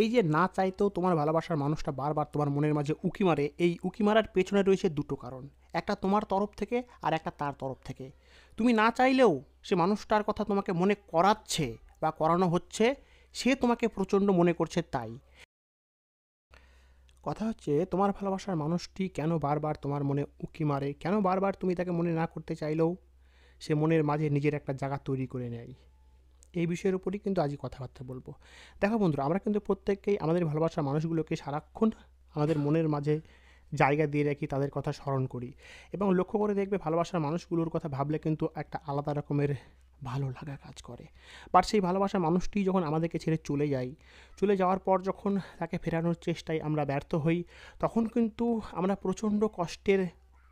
এই যে না চাইতেও তোমার ভালোবাসার মানুষটা বারবার তোমার মনের মাঝে উঁকি মারে এই উঁকি মারার পেছনে রয়েছে দুটো কারণ একটা তোমার তরফ থেকে আর একটা তার তরফ থেকে তুমি না চাইলেও সে মানুষটার কথা তোমাকে মনে করাচ্ছে বা করানো হচ্ছে সে তোমাকে প্রচণ্ড মনে করছে তাই কথা হচ্ছে তোমার ভালোবাসার মানুষটি কেন বারবার তোমার মনে উঁকি মারে কেন বারবার তুমি তাকে মনে না করতে চাইলেও সে মনের মাঝে নিজের একটা জায়গা তৈরি করে নেয় এই বিষয়ের উপরই কিন্তু আজই কথাবার্তা বলবো দেখো বন্ধুরা আমরা কিন্তু প্রত্যেককেই আমাদের ভালোবাসার মানুষগুলোকে সারাক্ষণ আমাদের মনের মাঝে জায়গা দিয়ে রাখি তাদের কথা স্মরণ করি এবং লক্ষ্য করে দেখবে ভালোবাসার মানুষগুলোর কথা ভাবলে কিন্তু একটা আলাদা রকমের ভালো লাগা কাজ করে বাট সেই ভালোবাসা মানুষটি যখন আমাদেরকে ছেড়ে চলে যায় চলে যাওয়ার পর যখন তাকে ফেরানোর চেষ্টায় আমরা ব্যর্থ হই তখন কিন্তু আমরা প্রচণ্ড কষ্টের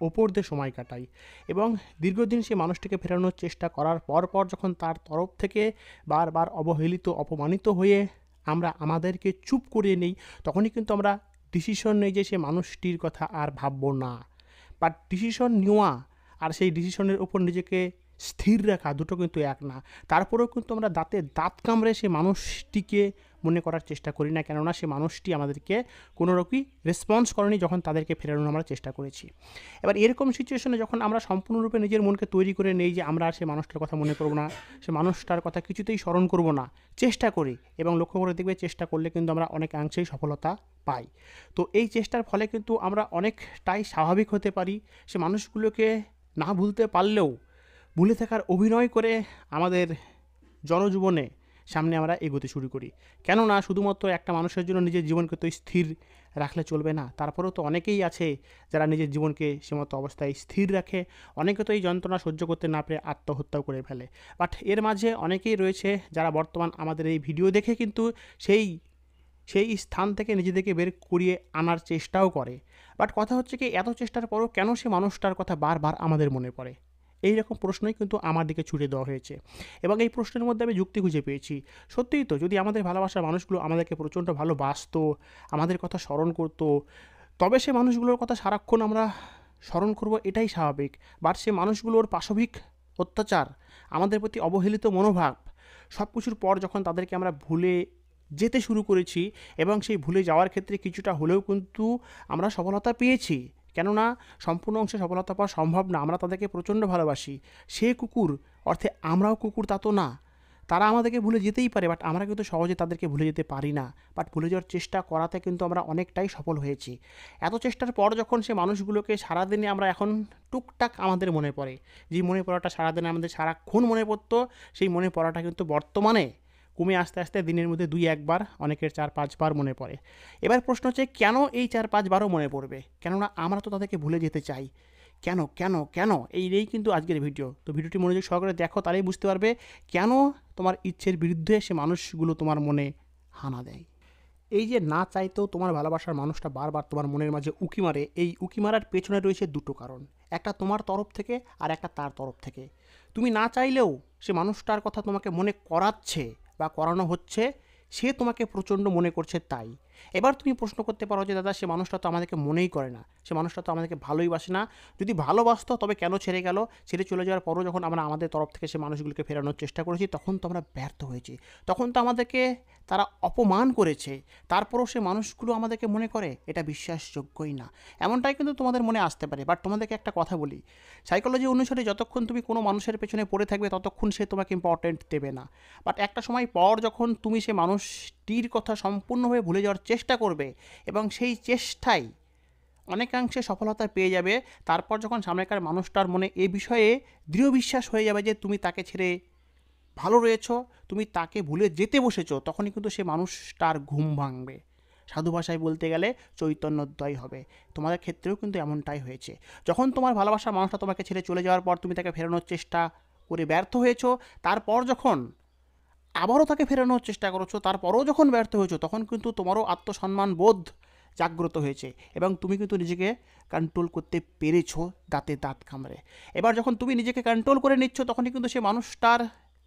ওপর দিয়ে সময় কাটাই এবং দীর্ঘদিন সে মানুষটিকে ফেরানোর চেষ্টা করার পর পর যখন তার তরফ থেকে বারবার অবহেলিত অপমানিত হয়ে আমরা আমাদেরকে চুপ করিয়ে নেই তখনই কিন্তু আমরা ডিসিশন নেই যে সে মানুষটির কথা আর ভাববো না বাট ডিসিশন নেওয়া আর সেই ডিসিশনের উপর নিজেকে স্থির রাখা দুটো কিন্তু এক না তারপরেও কিন্তু আমরা দাঁতে দাঁত কামড়ে সেই মানুষটিকে মনে করার চেষ্টা করি না কেননা সেই মানুষটি আমাদেরকে কোনোরকমই রেসপন্স করেনি যখন তাদেরকে ফেরানোর আমরা চেষ্টা করেছি এবার এরকম সিচুয়েশনে যখন আমরা সম্পূর্ণরূপে নিজের মনকে তৈরি করে নেই যে আমরা সেই মানুষটার কথা মনে করবো না সে মানুষটার কথা কিছুতেই স্মরণ করব না চেষ্টা করি এবং লক্ষ্য করে দেখবে চেষ্টা করলে কিন্তু আমরা অনেকাংশেই সফলতা পাই তো এই চেষ্টার ফলে কিন্তু আমরা অনেকটাই স্বাভাবিক হতে পারি সে মানুষগুলোকে না ভুলতে পারলেও ভুলে থাকার অভিনয় করে আমাদের জনজীবনে সামনে আমরা এগোতে শুরু করি কেননা শুধুমাত্র একটা মানুষের জন্য নিজের জীবনকে তো স্থির রাখলে চলবে না তারপরেও তো অনেকেই আছে যারা নিজের জীবনকে সীমত অবস্থায় স্থির রাখে অনেকে তো এই যন্ত্রণা সহ্য করতে না পেরে আত্মহত্যাও করে ফেলে বাট এর মাঝে অনেকেই রয়েছে যারা বর্তমান আমাদের এই ভিডিও দেখে কিন্তু সেই সেই স্থান থেকে নিজেদেরকে বের করিয়ে আনার চেষ্টাও করে বাট কথা হচ্ছে কি এত চেষ্টার পরও কেন সে মানুষটার কথা বারবার আমাদের মনে পড়ে এই রকম প্রশ্নই কিন্তু আমার দিকে ছুটে দেওয়া হয়েছে এবং এই প্রশ্নের মধ্যে আমি যুক্তি খুঁজে পেয়েছি সত্যিই তো যদি আমাদের ভালোবাসার মানুষগুলো আমাদেরকে প্রচণ্ড ভালোবাসতো আমাদের কথা স্মরণ করতো তবে সে মানুষগুলোর কথা সারাক্ষণ আমরা স্মরণ করব এটাই স্বাভাবিক বাট সে মানুষগুলোর পাশবিক অত্যাচার আমাদের প্রতি অবহেলিত মনোভাব সব কিছুর পর যখন তাদেরকে আমরা ভুলে যেতে শুরু করেছি এবং সেই ভুলে যাওয়ার ক্ষেত্রে কিছুটা হলেও কিন্তু আমরা সফলতা পেয়েছি কেননা সম্পূর্ণ অংশে সফলতা পাওয়া সম্ভব না আমরা তাদেরকে প্রচণ্ড ভালোবাসি সে কুকুর অর্থে আমরাও কুকুর তা তো না তারা আমাদেরকে ভুলে যেতেই পারে বাট আমরা কিন্তু সহজে তাদেরকে ভুলে যেতে পারি না বাট ভুলে যাওয়ার চেষ্টা করাতে কিন্তু আমরা অনেকটাই সফল হয়েছি এত চেষ্টার পর যখন সে মানুষগুলোকে সারাদিনে আমরা এখন টুকটাক আমাদের মনে পড়ে যে মনে পড়াটা সারাদিনে আমাদের সারাক্ষণ মনে পড়তো সেই মনে পড়াটা কিন্তু বর্তমানে কমে আসতে আসতে দিনের মধ্যে দুই একবার অনেকের চার পাঁচবার মনে পড়ে এবার প্রশ্ন হচ্ছে কেন এই চার পাঁচবারও মনে পড়বে কেননা আমরা তো তাদেরকে ভুলে যেতে চাই কেন কেন কেন এই নিয়েই কিন্তু আজকের ভিডিও তো ভিডিওটি মনোযোগ সহকারে দেখো তাহলেই বুঝতে পারবে কেন তোমার ইচ্ছের বিরুদ্ধে সে মানুষগুলো তোমার মনে হানা দেয় এই যে না চাইতেও তোমার ভালোবাসার মানুষটা বারবার তোমার মনের মাঝে উঁকি মারে এই উঁকি মারার পেছনে রয়েছে দুটো কারণ একটা তোমার তরফ থেকে আর একটা তার তরফ থেকে তুমি না চাইলেও সে মানুষটার কথা তোমাকে মনে করাচ্ছে বা করানো হচ্ছে সে তোমাকে প্রচণ্ড মনে করছে তাই এবার তুমি প্রশ্ন করতে পারো যে দাদা সে মানুষটা তো আমাদেরকে মনেই করে না সে মানুষটা তো আমাদেরকে ভালোই বাসে না যদি ভালোবাসত তবে কেন ছেড়ে গেল ছেড়ে চলে যাওয়ার পরও যখন আমরা আমাদের তরফ থেকে সে মানুষগুলোকে ফেরানোর চেষ্টা করেছি তখন তো আমরা ব্যর্থ হয়েছি তখন তো আমাদেরকে তারা অপমান করেছে তারপরও সে মানুষগুলো আমাদেরকে মনে করে এটা বিশ্বাসযোগ্যই না এমনটাই কিন্তু তোমাদের মনে আসতে পারে বাট তোমাদেরকে একটা কথা বলি সাইকোলজি অনুসারে যতক্ষণ তুমি কোনো মানুষের পেছনে পড়ে থাকবে ততক্ষণ সে তোমাকে ইম্পর্টেন্ট দেবে না বাট একটা সময় পর যখন তুমি সে মানুষ স্ত্রীর কথা সম্পূর্ণভাবে ভুলে যাওয়ার চেষ্টা করবে এবং সেই চেষ্টাই অনেকাংশে সফলতা পেয়ে যাবে তারপর যখন সামনেকার মানুষটার মনে এ বিষয়ে দৃঢ় বিশ্বাস হয়ে যাবে যে তুমি তাকে ছেড়ে ভালো রয়েছ তুমি তাকে ভুলে যেতে বসেছ তখনই কিন্তু সে মানুষটার ঘুম ভাঙবে সাধু ভাষায় বলতে গেলে চৈতন্যদ্বয় হবে তোমাদের ক্ষেত্রেও কিন্তু এমনটাই হয়েছে যখন তোমার ভালোবাসার মানুষটা তোমাকে ছেড়ে চলে যাওয়ার পর তুমি তাকে ফেরানোর চেষ্টা করে ব্যর্থ হয়েছ তারপর যখন আবারও তাকে ফেরানোর চেষ্টা করেছো তারপরও যখন ব্যর্থ হয়েছো তখন কিন্তু তোমারও আত্মসম্মান বোধ জাগ্রত হয়েছে এবং তুমি কিন্তু নিজেকে কন্ট্রোল করতে পেরেছো দাঁতে দাঁত কামড়ে এবার যখন তুমি নিজেকে কন্ট্রোল করে নিচ্ছ তখনই কিন্তু সে মানুষটার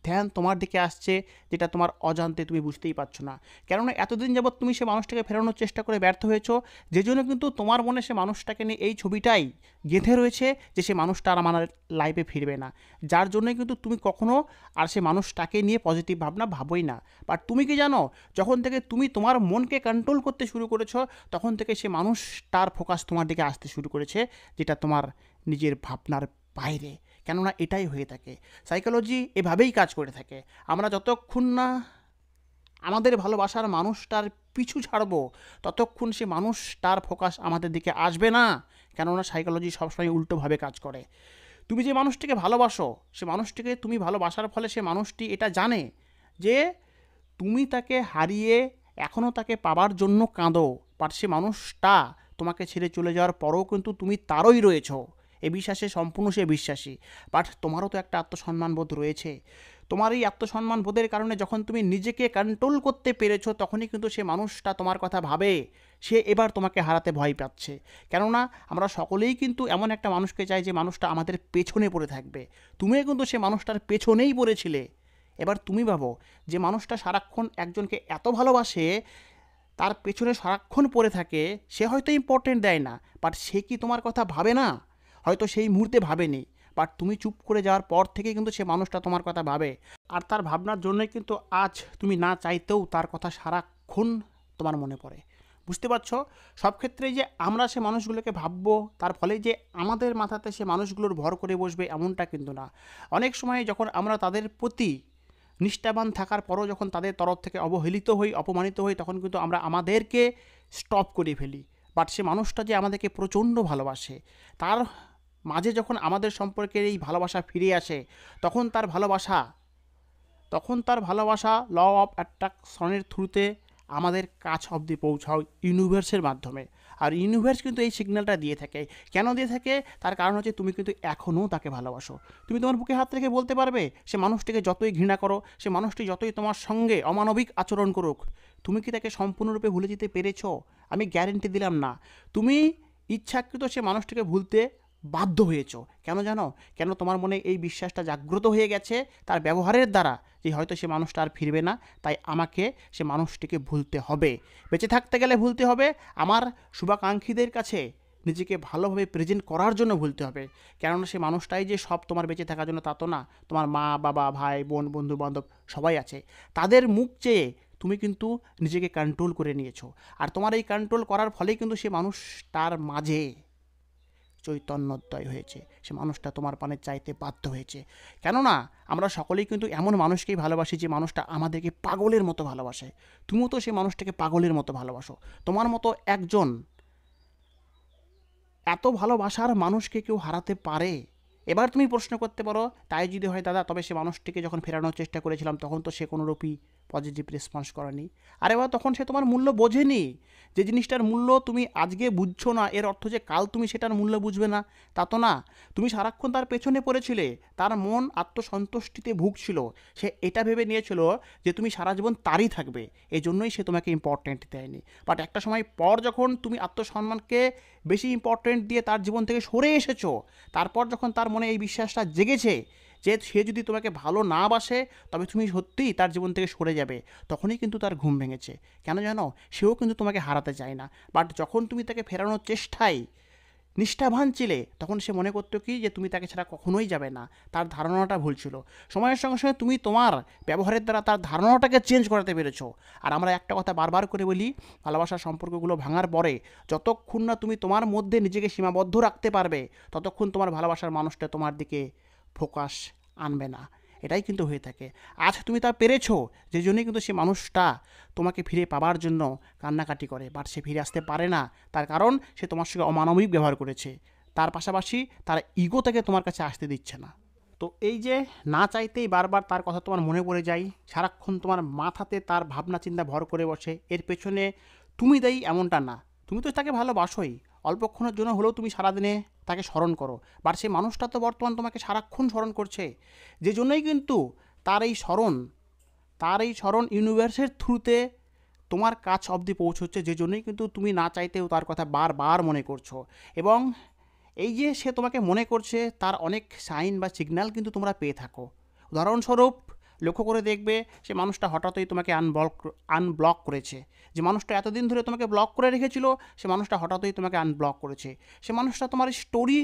ধ্যান তোমার দিকে আসছে যেটা তোমার অজান্তে তুমি বুঝতেই পারছো না কেননা এতদিন যাবৎ তুমি সে মানুষটাকে ফেরানোর চেষ্টা করে ব্যর্থ হয়েছো যে জন্য কিন্তু তোমার মনে সে মানুষটাকে নিয়ে এই ছবিটাই গেঁথে রয়েছে যে সে মানুষটা আর আমার লাইফে ফিরবে না যার জন্যই কিন্তু তুমি কখনো আর সে মানুষটাকে নিয়ে পজিটিভ ভাবনা ভাবোই না বাট তুমি কি জানো যখন থেকে তুমি তোমার মনকে কন্ট্রোল করতে শুরু করেছো তখন থেকে সে মানুষটার ফোকাস তোমার দিকে আসতে শুরু করেছে যেটা তোমার নিজের ভাবনার বাইরে কেননা এটাই হয়ে থাকে সাইকোলজি এভাবেই কাজ করে থাকে আমরা যতক্ষণ না আমাদের ভালোবাসার মানুষটার পিছু ছাড়ব ততক্ষণ সে মানুষটার ফোকাস আমাদের দিকে আসবে না কেননা সাইকোলজি সবসময় উল্টোভাবে কাজ করে তুমি যে মানুষটিকে ভালোবাসো সে মানুষটিকে তুমি ভালোবাসার ফলে সে মানুষটি এটা জানে যে তুমি তাকে হারিয়ে এখনও তাকে পাবার জন্য কাঁদো বাট সে মানুষটা তোমাকে ছেড়ে চলে যাওয়ার পরেও কিন্তু তুমি তারই রয়েছো এ বিশ্বাসে সম্পূর্ণ সে বিশ্বাসী বাট তোমারও তো একটা আত্মসম্মানবোধ রয়েছে তোমার এই আত্মসম্মানবোধের কারণে যখন তুমি নিজেকে কন্ট্রোল করতে পেরেছো তখনই কিন্তু সে মানুষটা তোমার কথা ভাবে সে এবার তোমাকে হারাতে ভয় পাচ্ছে কেননা আমরা সকলেই কিন্তু এমন একটা মানুষকে চাই যে মানুষটা আমাদের পেছনে পড়ে থাকবে তুমিও কিন্তু সে মানুষটার পেছনেই পড়েছিলে এবার তুমি ভাবো যে মানুষটা সারাক্ষণ একজনকে এত ভালোবাসে তার পেছনে সারাক্ষণ পড়ে থাকে সে হয়তো ইম্পর্টেন্ট দেয় না বাট সে কি তোমার কথা ভাবে না হয়তো সেই মুহূর্তে ভাবেনি বাট তুমি চুপ করে যাওয়ার পর থেকে কিন্তু সে মানুষটা তোমার কথা ভাবে আর তার ভাবনার জন্যই কিন্তু আজ তুমি না চাইতেও তার কথা সারাক্ষণ তোমার মনে পড়ে বুঝতে পারছ সব ক্ষেত্রেই যে আমরা সে মানুষগুলোকে ভাববো তার ফলে যে আমাদের মাথাতে সে মানুষগুলোর ভর করে বসবে এমনটা কিন্তু না অনেক সময় যখন আমরা তাদের প্রতি নিষ্ঠাবান থাকার পরও যখন তাদের তরফ থেকে অবহেলিত হই অপমানিত হই তখন কিন্তু আমরা আমাদেরকে স্টপ করে ফেলি বাট সে মানুষটা যে আমাদেরকে প্রচণ্ড ভালোবাসে তার মাঝে যখন আমাদের সম্পর্কের এই ভালোবাসা ফিরে আসে তখন তার ভালোবাসা তখন তার ভালোবাসা ল অফ অ্যাট্রাকশনের থ্রুতে আমাদের কাছ অবধি পৌঁছাও ইউনিভার্সের মাধ্যমে আর ইউনিভার্স কিন্তু এই সিগন্যালটা দিয়ে থাকে কেন দিয়ে থাকে তার কারণ হচ্ছে তুমি কিন্তু এখনও তাকে ভালোবাসো তুমি তোমার বুকে হাত রেখে বলতে পারবে সে মানুষটিকে যতই ঘৃণা করো সে মানুষটি যতই তোমার সঙ্গে অমানবিক আচরণ করুক তুমি কি তাকে সম্পূর্ণরূপে ভুলে যেতে পেরেছ আমি গ্যারেন্টি দিলাম না তুমি ইচ্ছাকৃত সে মানুষটিকে ভুলতে বাধ্য হয়েছ কেন জানো কেন তোমার মনে এই বিশ্বাসটা জাগ্রত হয়ে গেছে তার ব্যবহারের দ্বারা যে হয়তো সে মানুষটা আর ফিরবে না তাই আমাকে সে মানুষটিকে ভুলতে হবে বেঁচে থাকতে গেলে ভুলতে হবে আমার শুভাকাঙ্ক্ষীদের কাছে নিজেকে ভালোভাবে প্রেজেন্ট করার জন্য ভুলতে হবে কেননা সে মানুষটাই যে সব তোমার বেঁচে থাকার জন্য তা তো না তোমার মা বাবা ভাই বোন বন্ধু বান্ধব সবাই আছে তাদের মুখ চেয়ে তুমি কিন্তু নিজেকে কন্ট্রোল করে নিয়েছো আর তোমার এই কন্ট্রোল করার ফলেই কিন্তু সে মানুষ তার মাঝে চৈতন্যোদ্দয় হয়েছে সে মানুষটা তোমার পানে চাইতে বাধ্য হয়েছে কেননা আমরা সকলেই কিন্তু এমন মানুষকেই ভালোবাসি যে মানুষটা আমাদেরকে পাগলের মতো ভালোবাসে তুমিও তো সেই মানুষটাকে পাগলের মতো ভালোবাসো তোমার মতো একজন এত ভালোবাসার মানুষকে কেউ হারাতে পারে এবার তুমি প্রশ্ন করতে পারো তাই যদি হয় দাদা তবে সে মানুষটিকে যখন ফেরানোর চেষ্টা করেছিলাম তখন তো সে কোনোরূপী পজিটিভ রেসপন্স করেনি আরে বা তখন সে তোমার মূল্য বোঝেনি যে জিনিসটার মূল্য তুমি আজকে বুঝছো না এর অর্থ যে কাল তুমি সেটার মূল্য বুঝবে না তা তো না তুমি সারাক্ষণ তার পেছনে পড়েছিলে তার মন আত্মসন্তুষ্টিতে ভুগছিল সে এটা ভেবে নিয়েছিল যে তুমি সারা জীবন তারই থাকবে এই জন্যই সে তোমাকে ইম্পর্টেন্ট দেয়নি বাট একটা সময় পর যখন তুমি আত্মসম্মানকে বেশি ইম্পর্টেন্ট দিয়ে তার জীবন থেকে সরে এসেছো তারপর যখন তার মনে এই বিশ্বাসটা জেগেছে যে সে যদি তোমাকে ভালো না বাসে তবে তুমি সত্যিই তার জীবন থেকে সরে যাবে তখনই কিন্তু তার ঘুম ভেঙেছে কেন জানো সেও কিন্তু তোমাকে হারাতে চায় না বাট যখন তুমি তাকে ফেরানোর চেষ্টায় নিষ্ঠাভান ছিলে তখন সে মনে করতো কি যে তুমি তাকে ছাড়া কখনোই যাবে না তার ধারণাটা ভুল ছিল সময়ের সঙ্গে সঙ্গে তুমি তোমার ব্যবহারের দ্বারা তার ধারণাটাকে চেঞ্জ করাতে পেরেছ আর আমরা একটা কথা বারবার করে বলি ভালোবাসার সম্পর্কগুলো ভাঙার পরে যতক্ষণ না তুমি তোমার মধ্যে নিজেকে সীমাবদ্ধ রাখতে পারবে ততক্ষণ তোমার ভালোবাসার মানুষটা তোমার দিকে ফোকাস আনবে না এটাই কিন্তু হয়ে থাকে আজ তুমি তা পেরেছো যে জন্যই কিন্তু সে মানুষটা তোমাকে ফিরে পাবার জন্য কান্নাকাটি করে বাট সে ফিরে আসতে পারে না তার কারণ সে তোমার সঙ্গে অমানবিক ব্যবহার করেছে তার পাশাপাশি তার ইগো থেকে তোমার কাছে আসতে দিচ্ছে না তো এই যে না চাইতেই বারবার তার কথা তোমার মনে পড়ে যায় সারাক্ষণ তোমার মাথাতে তার ভাবনা চিন্তা ভর করে বসে এর পেছনে তুমি দেই এমনটা না তুমি তো তাকে ভালোবাসোই অল্পক্ষণের জন্য হলেও তুমি সারাদিনে তাকে স্মরণ করো বা সেই মানুষটা তো বর্তমান তোমাকে সারাক্ষণ স্মরণ করছে যে জন্যই কিন্তু তার এই স্মরণ তার এই স্মরণ ইউনিভার্সের থ্রুতে তোমার কাজ অবধি পৌঁছচ্ছে যে জন্যই কিন্তু তুমি না চাইতেও তার কথা বারবার মনে করছো এবং এই যে সে তোমাকে মনে করছে তার অনেক সাইন বা সিগন্যাল কিন্তু তোমরা পেয়ে থাকো উদাহরণস্বরূপ লক্ষ্য করে দেখবে সে মানুষটা হঠাৎই তোমাকে আনবল আনব্লক করেছে যে মানুষটা এতদিন ধরে তোমাকে ব্লক করে রেখেছিল সে মানুষটা হঠাৎই তোমাকে আনব্লক করেছে সে মানুষটা তোমার স্টোরি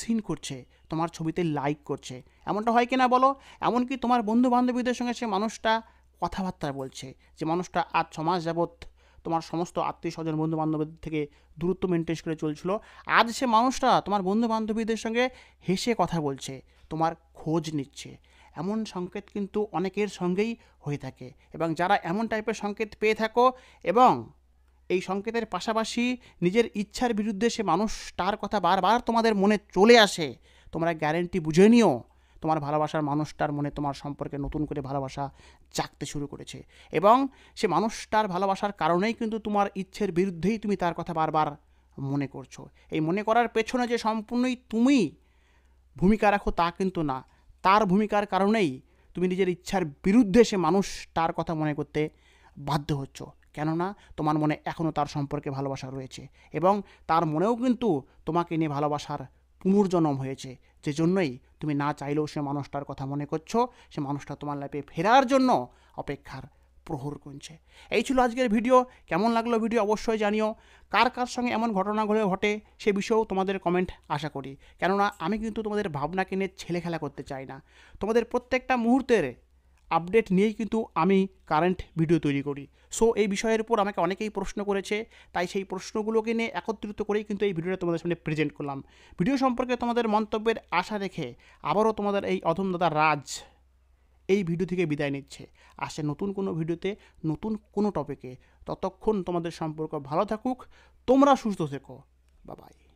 সিন করছে তোমার ছবিতে লাইক করছে এমনটা হয় কি না বলো এমনকি তোমার বন্ধু বান্ধবীদের সঙ্গে সে মানুষটা কথাবার্তা বলছে যে মানুষটা আজ ছমাস যাবৎ তোমার সমস্ত আত্মীয় স্বজন বন্ধু বান্ধবীদের থেকে দূরত্ব মেনটেন করে চলছিল আজ সে মানুষটা তোমার বন্ধু বান্ধবীদের সঙ্গে হেসে কথা বলছে তোমার খোঁজ নিচ্ছে এমন সংকেত কিন্তু অনেকের সঙ্গেই হয়ে থাকে এবং যারা এমন টাইপের সংকেত পেয়ে থাকো এবং এই সংকেতের পাশাপাশি নিজের ইচ্ছার বিরুদ্ধে সে মানুষ তার কথা বারবার তোমাদের মনে চলে আসে তোমরা গ্যারেন্টি বুঝে নিও তোমার ভালোবাসার মানুষটার মনে তোমার সম্পর্কে নতুন করে ভালোবাসা জাগতে শুরু করেছে এবং সে মানুষটার ভালোবাসার কারণেই কিন্তু তোমার ইচ্ছের বিরুদ্ধেই তুমি তার কথা বারবার মনে করছো এই মনে করার পেছনে যে সম্পূর্ণই তুমি ভূমিকা রাখো তা কিন্তু না তার ভূমিকার কারণেই তুমি নিজের ইচ্ছার বিরুদ্ধে সে মানুষ তার কথা মনে করতে বাধ্য হচ্ছ কেননা তোমার মনে এখনও তার সম্পর্কে ভালোবাসা রয়েছে এবং তার মনেও কিন্তু তোমাকে নিয়ে ভালোবাসার পুনর্জন্ম হয়েছে যে জন্যই তুমি না চাইলেও সে মানুষটার কথা মনে করছো সে মানুষটা তোমার লাইফে ফেরার জন্য অপেক্ষার প্রহর গুনছে এই ছিল আজকের ভিডিও কেমন লাগলো ভিডিও অবশ্যই জানিও কার কার সঙ্গে এমন ঘটনা ঘটে সে বিষয়েও তোমাদের কমেন্ট আশা করি কেননা আমি কিন্তু তোমাদের ভাবনাকে নিয়ে ছেলে খেলা করতে চাই না তোমাদের প্রত্যেকটা মুহূর্তের আপডেট নিয়েই কিন্তু আমি কারেন্ট ভিডিও তৈরি করি সো এই বিষয়ের উপর আমাকে অনেকেই প্রশ্ন করেছে তাই সেই প্রশ্নগুলোকে নিয়ে একত্রিত করেই কিন্তু এই ভিডিওটা তোমাদের সামনে প্রেজেন্ট করলাম ভিডিও সম্পর্কে তোমাদের মন্তব্যের আশা রেখে আবারও তোমাদের এই অধম দাদা রাজ এই ভিডিও থেকে বিদায় নিচ্ছে আসে নতুন কোনো ভিডিওতে নতুন কোনো টপিকে ততক্ষণ তোমাদের সম্পর্ক ভালো থাকুক তোমরা সুস্থ থেকো বাবাই